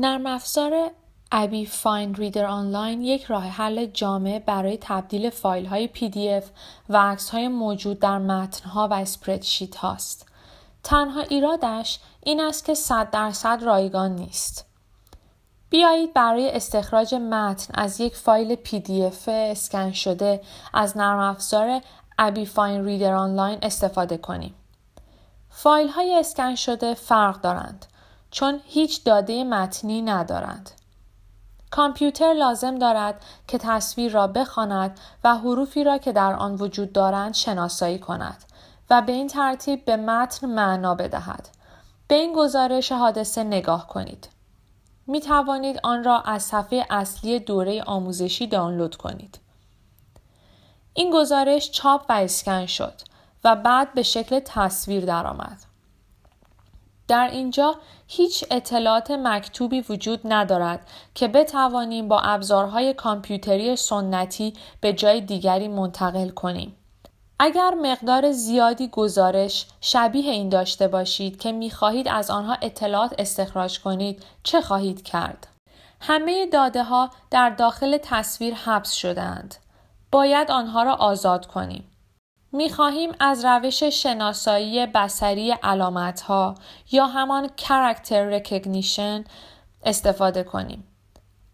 نرم افزار ابی فایند ریدر آنلاین یک راه حل جامع برای تبدیل فایل های پی دی اف و عکس های موجود در متن ها و اسپردشیت هاست. تنها ایرادش این است که 100 درصد رایگان نیست. بیایید برای استخراج متن از یک فایل پی دی اف اسکن شده از نرم افزار ابی فاین ریدر آنلاین استفاده کنیم. فایل های اسکن شده فرق دارند. چون هیچ داده متنی ندارند. کامپیوتر لازم دارد که تصویر را بخواند و حروفی را که در آن وجود دارند شناسایی کند و به این ترتیب به متن معنا بدهد. به این گزارش حادثه نگاه کنید. می توانید آن را از صفحه اصلی دوره آموزشی دانلود کنید. این گزارش چاپ و اسکن شد و بعد به شکل تصویر درآمد. در اینجا هیچ اطلاعات مکتوبی وجود ندارد که بتوانیم با ابزارهای کامپیوتری سنتی به جای دیگری منتقل کنیم. اگر مقدار زیادی گزارش شبیه این داشته باشید که میخواهید از آنها اطلاعات استخراج کنید چه خواهید کرد؟ همه داده ها در داخل تصویر حبس شدند. باید آنها را آزاد کنیم. می خواهیم از روش شناسایی بسری علامت ها یا همان character recognition استفاده کنیم.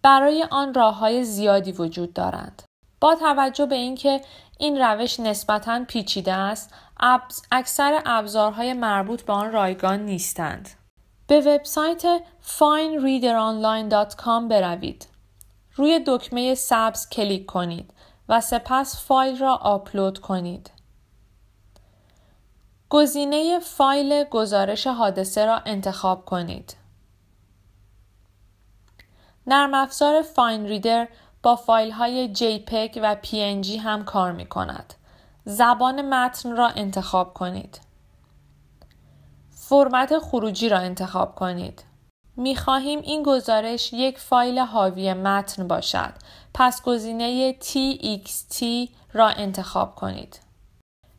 برای آن راه های زیادی وجود دارند. با توجه به اینکه این روش نسبتاً پیچیده است، اکثر ابزارهای مربوط به آن رایگان نیستند. به وبسایت finereaderonline.com بروید. روی دکمه سبز کلیک کنید و سپس فایل را آپلود کنید. گزینه فایل گزارش حادثه را انتخاب کنید. نرم افزار فاین ریدر با فایل های JPEG و PNG هم کار می کند. زبان متن را انتخاب کنید. فرمت خروجی را انتخاب کنید. می خواهیم این گزارش یک فایل حاوی متن باشد. پس گزینه TXT را انتخاب کنید.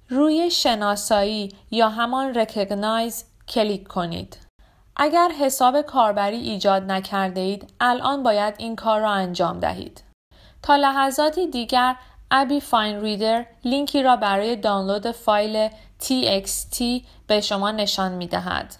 روی شناسایی یا همان Recognize کلیک کنید. اگر حساب کاربری ایجاد نکرده اید الان باید این کار را انجام دهید. تا لحظاتی دیگر ابی فاین ریدر لینکی را برای دانلود فایل txt به شما نشان می دهد.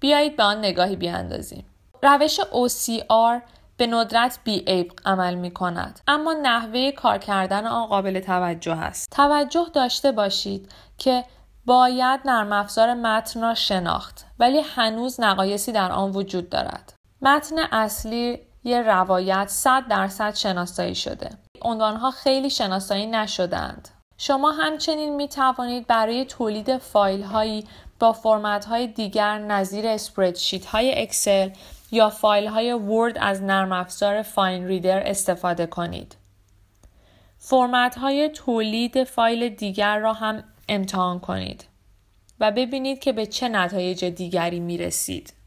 بیایید به آن نگاهی بیاندازیم. روش OCR به ندرت بیعیب عمل می کند. اما نحوه کار کردن آن قابل توجه است. توجه داشته باشید که باید نرم افزار متن را شناخت ولی هنوز نقایسی در آن وجود دارد. متن اصلی یه روایت 100 درصد شناسایی شده. عنوانها خیلی شناسایی نشدند. شما همچنین می توانید برای تولید فایل هایی با فرمت های دیگر نظیر اسپردشیت های اکسل یا فایل های ورد از نرم افزار فاین ریدر استفاده کنید. فرمت های تولید فایل دیگر را هم امتحان کنید و ببینید که به چه نتایج دیگری می رسید.